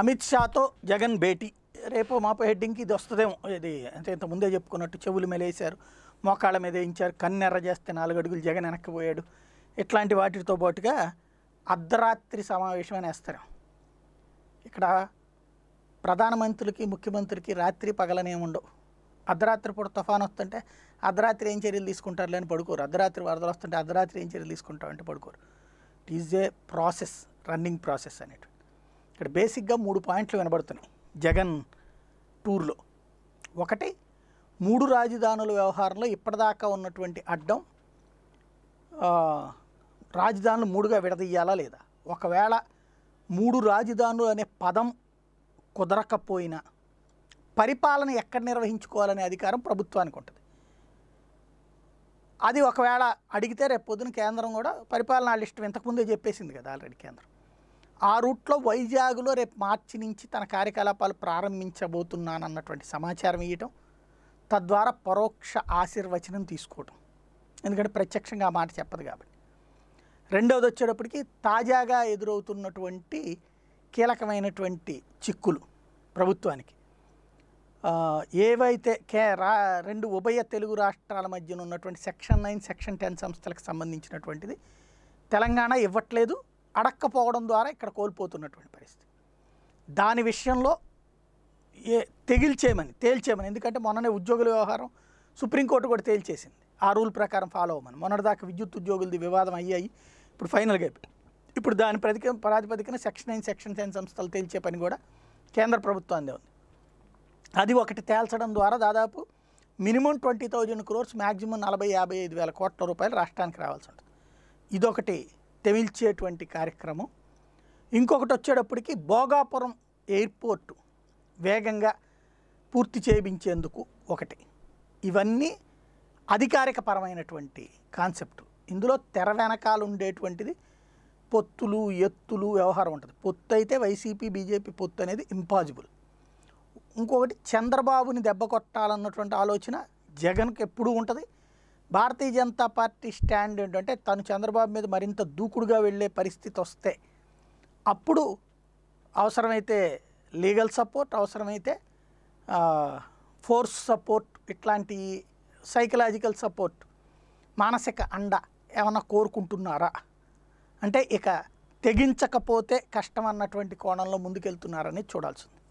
అమిత్ షాతో జగన్ భేటీ రేపు మాపు హెడ్డింగ్కి ఇది వస్తుందేమో ఇది అంటే ఇంత ముందే చెప్పుకున్నట్టు చెవులు మెలేశారు మోకాళ్ళ మీద వేయించారు కన్నెర్ర చేస్తే నాలుగు అడుగులు జగన్ వెనక్కిపోయాడు ఇట్లాంటి వాటితో పాటుగా అర్ధరాత్రి సమావేశం అని వేస్తారు ఇక్కడ ప్రధానమంత్రులకి ముఖ్యమంత్రికి రాత్రి పగలనేముండవు అర్ధరాత్రి పూట తుఫాన్ వస్తుంటే అర్ధరాత్రి ఏం చర్యలు తీసుకుంటారు లేని పడుకోరు అర్ధరాత్రి వరదలు వస్తుంటే అర్ధరాత్రి ఏం చర్యలు తీసుకుంటామంటే పడుకోరు it is a process running process అనేటు ఇక్కడ బేసిక్గా మూడు పాయింట్లు వినబడుతున్నాయి జగన్ టూర్లో ఒకటి మూడు రాజధానుల వ్యవహారంలో ఇప్పటిదాకా ఉన్నటువంటి అడ్డం రాజధానులు మూడుగా విడదీయాలా లేదా ఒకవేళ మూడు రాజధానులు అనే పదం కుదరకపోయినా పరిపాలన ఎక్కడ నిర్వహించుకోవాలనే అధికారం ప్రభుత్వానికి ఉంటుంది అది ఒకవేళ అడిగితే రేపు పొద్దున కేంద్రం కూడా పరిపాలన వాళ్ళు ఇష్టం ఇంతకుముందే చెప్పేసింది కదా ఆల్రెడీ కేంద్రం ఆ రూట్లో వైజాగ్లో రేపు మార్చి నుంచి తన కార్యకలాపాలు ప్రారంభించబోతున్నానన్నటువంటి సమాచారం ఇవ్వటం తద్వారా పరోక్ష ఆశీర్వచనం తీసుకోవటం ఎందుకంటే ప్రత్యక్షంగా ఆ మాట చెప్పదు కాబట్టి రెండవది వచ్చేటప్పటికి తాజాగా ఎదురవుతున్నటువంటి కీలకమైనటువంటి చిక్కులు ప్రభుత్వానికి ఏవైతే కే రా రెండు ఉభయ తెలుగు రాష్ట్రాల మధ్యన ఉన్నటువంటి సెక్షన్ నైన్ సెక్షన్ టెన్ సంస్థలకు సంబంధించినటువంటిది తెలంగాణ ఇవ్వట్లేదు అడక్కపోవడం ద్వారా ఇక్కడ కోల్పోతున్నటువంటి పరిస్థితి దాని విషయంలో ఏ తెగిల్చేయమని తేల్చేయమని ఎందుకంటే మొన్ననే ఉద్యోగుల వ్యవహారం సుప్రీంకోర్టు కూడా తేల్చేసింది ఆ రూల్ ప్రకారం ఫాలో అవ్వమని మొన్నటిదాకా విద్యుత్ ఉద్యోగులది వివాదం అయ్యాయి ఇప్పుడు ఫైనల్గా అయిపోయి ఇప్పుడు దాని ప్రతిక ప్రాతిపదికన సెక్షన్ నైన్ సెక్షన్ టెన్ సంస్థలు తేల్చే పని కూడా కేంద్ర అందే ఉంది అది ఒకటి తేల్చడం ద్వారా దాదాపు minimum twenty thousand crores maximum నలభై యాభై ఐదు వేల కోట్ల రూపాయలు రాష్ట్రానికి రావాల్సి ఉంటుంది ఇదొకటి తెమిల్చేటువంటి కార్యక్రమం ఇంకొకటి వచ్చేటప్పటికి భోగాపురం ఎయిర్పోర్టు వేగంగా పూర్తి చేయించేందుకు ఒకటి ఇవన్నీ అధికారిక పరమైనటువంటి కాన్సెప్ట్ ఇందులో తెర వెనకాల ఉండేటువంటిది పొత్తులు ఎత్తులు వ్యవహారం ఉంటుంది పొత్తు అయితే వైసీపీ బీజేపీ పొత్తు అనేది ఇంపాసిబుల్ ఇంకొకటి చంద్రబాబుని దెబ్బ కొట్టాలన్నటువంటి ఆలోచన జగన్కి ఎప్పుడూ ఉంటుంది భారతీయ జనతా పార్టీ స్టాండ్ ఏంటంటే తను చంద్రబాబు మీద మరింత దూకుడుగా వెళ్ళే పరిస్థితి వస్తే అప్పుడు అవసరమైతే లీగల్ సపోర్ట్ అవసరమైతే ఫోర్స్ సపోర్ట్ ఇట్లాంటి సైకలాజికల్ సపోర్ట్ మానసిక అండ ఏమైనా కోరుకుంటున్నారా అంటే ఇక తెగించకపోతే కష్టం అన్నటువంటి కోణంలో ముందుకెళ్తున్నారని చూడాల్సింది